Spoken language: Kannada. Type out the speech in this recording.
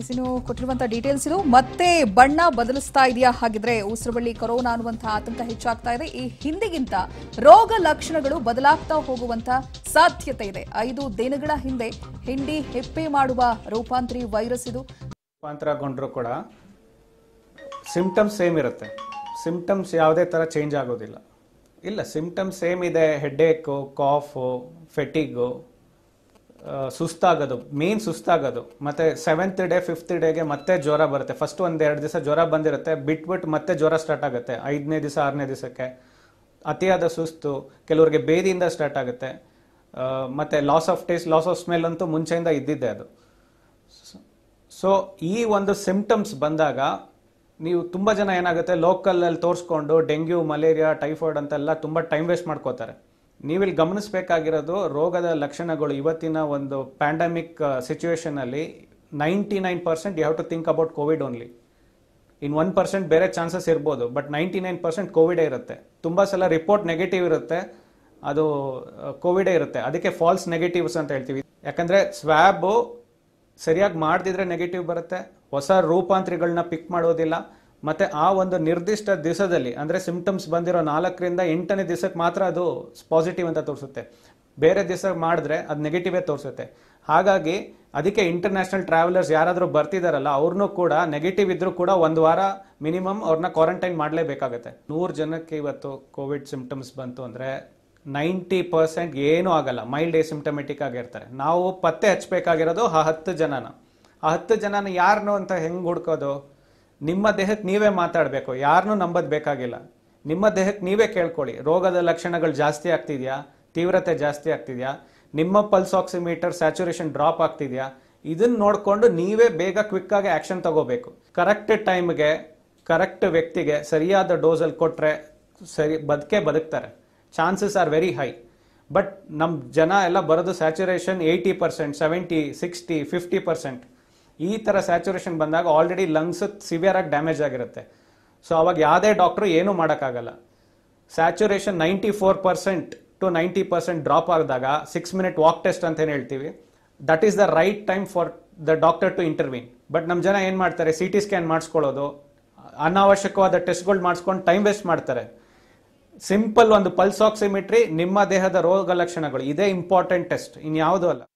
ಎಸ್ ಇನ್ನು ಕೊಟ್ಟಿರುವಂತಹ ಡೀಟೇಲ್ಸ್ ಇದು ಮತ್ತೆ ಬಣ್ಣ ಬದಲಿಸ್ತಾ ಇದೆಯಾ ಹಾಗಿದ್ರೆ ಉಸಿರುಬಳ್ಳಿ ಕೊರೋನಾ ಅನ್ನುವಂತಹ ಆತಂಕ ಹೆಚ್ಚಾಗ್ತಾ ಇದೆ ಈ ಹಿಂದಿಗಿಂತ ರೋಗ ಲಕ್ಷಣಗಳು ಬದಲಾಗ್ತಾ ಹೋಗುವಂತ ಸಾಧ್ಯತೆ ಇದೆ ಐದು ದಿನಗಳ ಹಿಂದೆ ಹಿಂಡಿ ಹೆಪ್ಪೆ ಮಾಡುವ ರೂಪಾಂತರಿ ವೈರಸ್ ಇದು ರೂಪಾಂತರಗೊಂಡ್ರು ಕೂಡ ಸಿಂಪ್ಟಮ್ಸ್ ಸೇಮ್ ಇರುತ್ತೆ ಸಿಂಪ್ಟಮ್ಸ್ ಯಾವುದೇ ತರ ಚೇಂಜ್ ಆಗೋದಿಲ್ಲ ಇಲ್ಲ ಸಿಂಪ್ಟಮ್ಸ್ ಸೇಮ್ ಇದೆ ಹೆಡ್ ಕಾಫ್ ಕಾಫು ಫೆಟಿಗು ಸುಸ್ತಾಗೋದು ಮೇನ್ ಸುಸ್ತಾಗೋದು ಮತ್ತೆ ಸೆವೆಂತ್ ಡೇ ಫಿಫ್ತ್ ಡೇಗೆ ಮತ್ತೆ ಜ್ವರ ಬರುತ್ತೆ ಫಸ್ಟ್ ಒಂದು ಎರಡು ದಿವಸ ಜ್ವರ ಬಂದಿರುತ್ತೆ ಬಿಟ್ಬಿಟ್ಟು ಮತ್ತೆ ಜ್ವರ ಸ್ಟಾರ್ಟ್ ಆಗುತ್ತೆ ಐದನೇ ದಿವಸ ಆರನೇ ದಿವಸಕ್ಕೆ ಅತಿಯಾದ ಸುಸ್ತು ಕೆಲವರಿಗೆ ಬೇದಿಯಿಂದ ಸ್ಟಾರ್ಟ್ ಆಗುತ್ತೆ ಮತ್ತೆ loss of taste loss of smell ಅಂತೂ ಮುಂಚೆಯಿಂದ ಇದ್ದಿದ್ದೆ ಅದು ಸೊ ಈ ಒಂದು ಸಿಂಪ್ಟಮ್ಸ್ ಬಂದಾಗ ನೀವು ತುಂಬ ಜನ ಏನಾಗುತ್ತೆ ಲೋಕಲಲ್ಲಿ ತೋರಿಸ್ಕೊಂಡು ಡೆಂಗ್ಯೂ ಮಲೇರಿಯಾ ಟೈಫಾಯ್ಡ್ ಅಂತೆಲ್ಲ ತುಂಬ ಟೈಮ್ ವೇಸ್ಟ್ ಮಾಡ್ಕೋತಾರೆ ನೀವಿಲ್ಲಿ ಗಮನಿಸಬೇಕಾಗಿರೋದು ರೋಗದ ಲಕ್ಷಣಗಳು ಇವತ್ತಿನ ಒಂದು ಪ್ಯಾಂಡಮಿಕ್ ಸಿಚುವೇಷನಲ್ಲಿ ninety nine percent you have to think about Covid only in one percent ಬೇರೆ ಚಾನ್ಸಸ್ ಇರ್ಬೋದು ಬಟ್ ನೈಂಟಿ ನೈನ್ ಪರ್ಸೆಂಟ್ ಕೋವಿಡೇ ಇರುತ್ತೆ ತುಂಬ ಸಲ ರಿಪೋರ್ಟ್ ನೆಗೆಟಿವ್ ಇರುತ್ತೆ ಅದು ಕೋವಿಡೇ ಇರುತ್ತೆ ಅದಕ್ಕೆ ಫಾಲ್ಸ್ ನೆಗೆಟಿವ್ಸ್ ಅಂತ ಹೇಳ್ತೀವಿ ಯಾಕಂದರೆ ಸ್ವ್ಯಾಬು ಸರಿಯಾಗಿ ಮಾಡದಿದ್ರೆ ನೆಗೆಟಿವ್ ಬರುತ್ತೆ ಹೊಸ ರೂಪಾಂತರಿಗಳನ್ನ ಪಿಕ್ ಮಾಡೋದಿಲ್ಲ ಮತ್ತು ಆ ಒಂದು ನಿರ್ದಿಷ್ಟ ದಿವಸದಲ್ಲಿ ಅಂದರೆ ಸಿಂಪ್ಟಮ್ಸ್ ಬಂದಿರೋ ನಾಲ್ಕರಿಂದ ಎಂಟನೇ ದಿವಸಕ್ಕೆ ಮಾತ್ರ ಅದು ಪಾಸಿಟಿವ್ ಅಂತ ತೋರಿಸುತ್ತೆ ಬೇರೆ ದಿವಸ ಮಾಡಿದ್ರೆ ಅದು ನೆಗೆಟಿವೇ ತೋರಿಸುತ್ತೆ ಹಾಗಾಗಿ ಅದಕ್ಕೆ ಇಂಟರ್ನ್ಯಾಷನಲ್ ಟ್ರಾವೆಲರ್ಸ್ ಯಾರಾದರೂ ಬರ್ತಿದಾರಲ್ಲ ಅವ್ರನ್ನೂ ಕೂಡ ನೆಗೆಟಿವ್ ಇದ್ದರೂ ಕೂಡ ಒಂದು ವಾರ ಮಿನಿಮಮ್ ಅವ್ರನ್ನ ಕ್ವಾರಂಟೈನ್ ಮಾಡಲೇಬೇಕಾಗತ್ತೆ ನೂರು ಜನಕ್ಕೆ ಇವತ್ತು ಕೋವಿಡ್ ಸಿಮ್ಟಮ್ಸ್ ಬಂತು ಅಂದರೆ ನೈಂಟಿ ಪರ್ಸೆಂಟ್ ಏನೂ ಆಗಲ್ಲ ಮೈಲ್ಡ್ ಎಸಿಮ್ಟಮೆಟಿಕ್ ಆಗಿರ್ತಾರೆ ನಾವು ಪತ್ತೆ ಹಚ್ಚಬೇಕಾಗಿರೋದು ಆ ಹತ್ತು ಜನನ ಆ ಹತ್ತು ಜನನ ಯಾರನ್ನು ಅಂತ ಹೆಂಗೆ ಹುಡ್ಕೋದು ನಿಮ್ಮ ದೇಹಕ್ಕೆ ನೀವೇ ಮಾತಾಡಬೇಕು ಯಾರನ್ನೂ ನಂಬೋದು ಬೇಕಾಗಿಲ್ಲ ನಿಮ್ಮ ದೇಹಕ್ಕೆ ನೀವೇ ಕೇಳ್ಕೊಳ್ಳಿ ರೋಗದ ಲಕ್ಷಣಗಳು ಜಾಸ್ತಿ ಆಗ್ತಿದೆಯಾ ತೀವ್ರತೆ ಜಾಸ್ತಿ ಆಗ್ತಿದೆಯಾ ನಿಮ್ಮ ಪಲ್ಸ್ ಆಕ್ಸಿಮೀಟರ್ ಸ್ಯಾಚುರೇಷನ್ ಡ್ರಾಪ್ ಆಗ್ತಿದೆಯಾ ಇದನ್ನು ನೋಡಿಕೊಂಡು ನೀವೇ ಬೇಗ ಕ್ವಿಕ್ಕಾಗಿ ಆ್ಯಕ್ಷನ್ ತಗೋಬೇಕು ಕರೆಕ್ಟ್ ಟೈಮ್ಗೆ ಕರೆಕ್ಟ್ ವ್ಯಕ್ತಿಗೆ ಸರಿಯಾದ ಡೋಸಲ್ಲಿ ಕೊಟ್ಟರೆ ಸರಿ ಬದುಕೇ ಬದುಕ್ತಾರೆ chances are very high but ನಮ್ಮ ಜನ ಎಲ್ಲ ಬರೋದು saturation eighty percent seventy sixty fifty percent ಈ ಥರ ಸ್ಯಾಚುರೇಷನ್ ಬಂದಾಗ ಆಲ್ರೆಡಿ ಲಂಗ್ಸ್ ಸಿವಿಯರ್ ಆಗಿ ಡ್ಯಾಮೇಜ್ ಆಗಿರುತ್ತೆ ಸೊ ಅವಾಗ ಯಾವುದೇ ಡಾಕ್ಟ್ರು ಏನು ಮಾಡೋಕ್ಕಾಗಲ್ಲ saturation ninety four percent to ninety percent drop ಆದಾಗ ಸಿಕ್ಸ್ ಮಿನಿಟ್ ವಾಕ್ ಟೆಸ್ಟ್ ಅಂತ ಏನು ಹೇಳ್ತೀವಿ that is the right time for the doctor to intervene but ನಮ್ಮ ಜನ ಏನು ಮಾಡ್ತಾರೆ ಸಿ ಟಿ ಸ್ಕ್ಯಾನ್ ಮಾಡಿಸ್ಕೊಳ್ಳೋದು ಅನಾವಶ್ಯಕವಾದ ಟೆಸ್ಟ್ಗಳು ಮಾಡಿಸ್ಕೊಂಡು ಟೈಮ್ ವೇಸ್ಟ್ ಮಾಡ್ತಾರೆ ಸಿಂಪಲ್ ಒಂದು ಪಲ್ಸ್ ಆಕ್ಸಿಮಿಟ್ರಿ ನಿಮ್ಮ ದೇಹದ ರೋಗ ಲಕ್ಷಣಗಳು ಇದೇ ಇಂಪಾರ್ಟೆಂಟ್ ಟೆಸ್ಟ್ ಇನ್ಯಾವುದೂ ಅಲ್ಲ